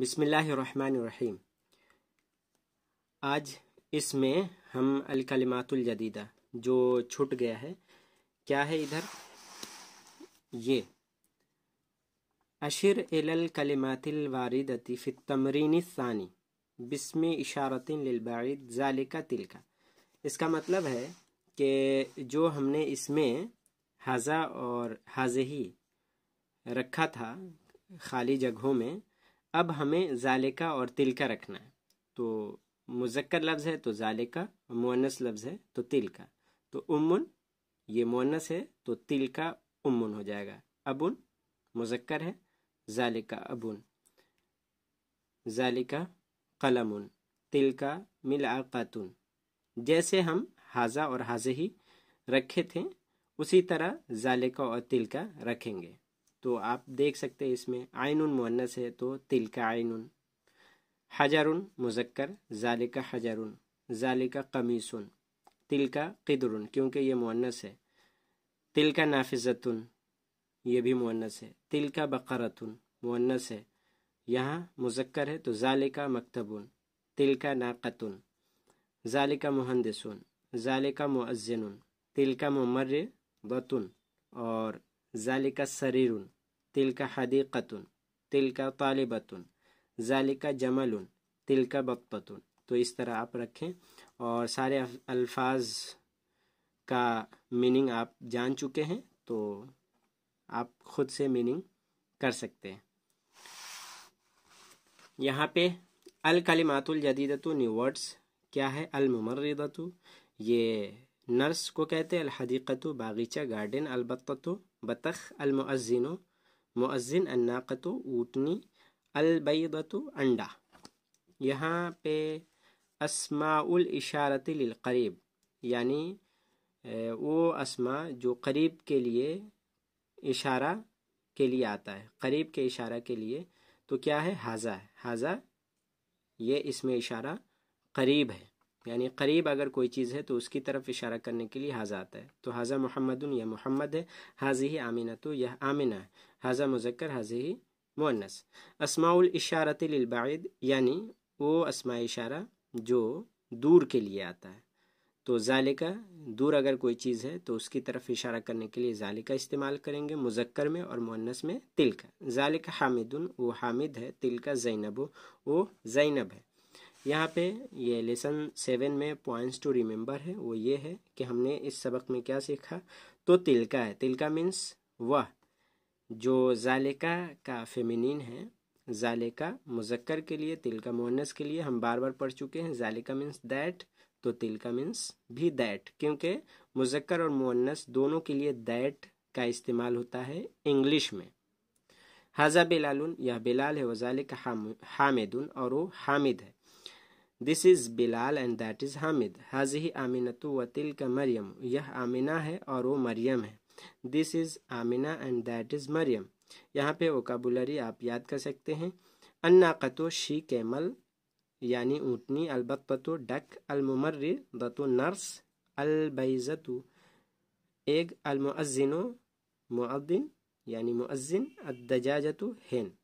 बिसमीम आज इसमें हम अलकलिमातुल जदीदा जो छूट गया है क्या है इधर ये अशर एलल कलिमातिल वारिदती सानी बिस्म इशारतिन लिलबाद जालिका तिलका इसका मतलब है कि जो हमने इसमें हाजा और हाजही रखा था खाली जगहों में अब हमें जालिका और तिलका रखना है तो मुजक्कर लफ्ज़ है तो जालिका मोनस लफ्ज़ है तो तिलका तो उमन ये मोनस है तो तिलका उमन हो जाएगा अबुन मुजक्कर है जालिका अबुन जालिका कलमुन तिलका मिलाकातुन जैसे हम हाजा और हाजही रखे थे उसी तरह जालिका और तिलका रखेंगे तो आप देख सकते हैं इसमें आयन मुन्नस है तो तिल का आयन हजारुन मुजक्कर जालिका हजारुन जालिका कमीसुन तिल का किदरुन क्योंकि ये मुन्नस है तिल का नाफिजतुन ये भी मुन्नस है तिल का बकरतुन मुन्नस है यहाँ मुजक्कर है तो जालिका मकतबुन तिल का नाकतुन जालिका मुहंदसुन जालिका मुअजनुन तिल का ममर्रतुन और जालिका सरीरुन तिल का हदीक़तन तिल का तालिबतन जालिका जमलुन तिल का बत्तन तो इस तरह आप रखें और सारे अल्फाज का मीनिंग आप जान चुके हैं तो आप खुद से मीनिंग कर सकते हैं यहाँ पे अल कलिमातुल जदीदतु न्यू वर्ड्स क्या है अल मुमरदतु ये नर्स को कहते हैं हदीकतु बागीचा गार्डन अलबत्तु बतख अलमुअज़िनो मुअज़िन अन्नाक़त ऊटनी अलबैदतो अंडा यहाँ पे असमाउल इशारत यानी वो असमा जो करीब के लिए इशारा के लिए आता है करीब के इशारा के लिए तो क्या है हाजा है हाजा ये इसमें इशारा करीब है यानी करीब अगर कोई चीज़ है तो उसकी तरफ इशारा करने के लिए हाजा आता है तो हाजा मोहम्मद यह मोहम्मद है हाजी ही आमिना तो यह आमिना है हाजा मुजक्कर हाजी ही मुन्नस असमाउल इशारत यानी वो असमा इशारा जो दूर के लिए आता है तो जालिका दूर अगर कोई चीज़ है तो उसकी तरफ इशारा करने के लिए जालिका इस्तेमाल करेंगे मुजक्कर में और मुन्नस में तिलका जालिका हामिदन वो हामिद है तिलका जैनब वो जैनब है यहाँ पे ये लेसन सेवन में पॉइंट्स टू रिमेम्बर है वो ये है कि हमने इस सबक में क्या सीखा तो तिलका है तिलका मीन्स वह जो जालिका का फेमिनिन है जालिका मुजक्कर के लिए तिलका मोहनस के लिए हम बार बार पढ़ चुके हैं जालिका मीन्स दैट तो तिलका मीन्स भी दैट क्योंकि मुजक्कर और मोहनस दोनों के लिए दैट का इस्तेमाल होता है इंग्लिश में हाजा बेलालुन यह बेलाल है हाम हामिदुन और वो हामिद है this is Bilal and that is Hamid हाजही आमिनतु व तिल का मरियम यह आमिना है और वो मरियम है this is Amina and that is Mariam यहाँ पे ओकाबुलरी आप याद कर सकते हैं अन्नाकतो शी कैमल यानी ऊँटनी अलबत्तो डक अलमर दतो नर्स अलबैज़तु एग अलमज़िनो मुद्दिन यानी मुअज़िन अदजाजतु हेन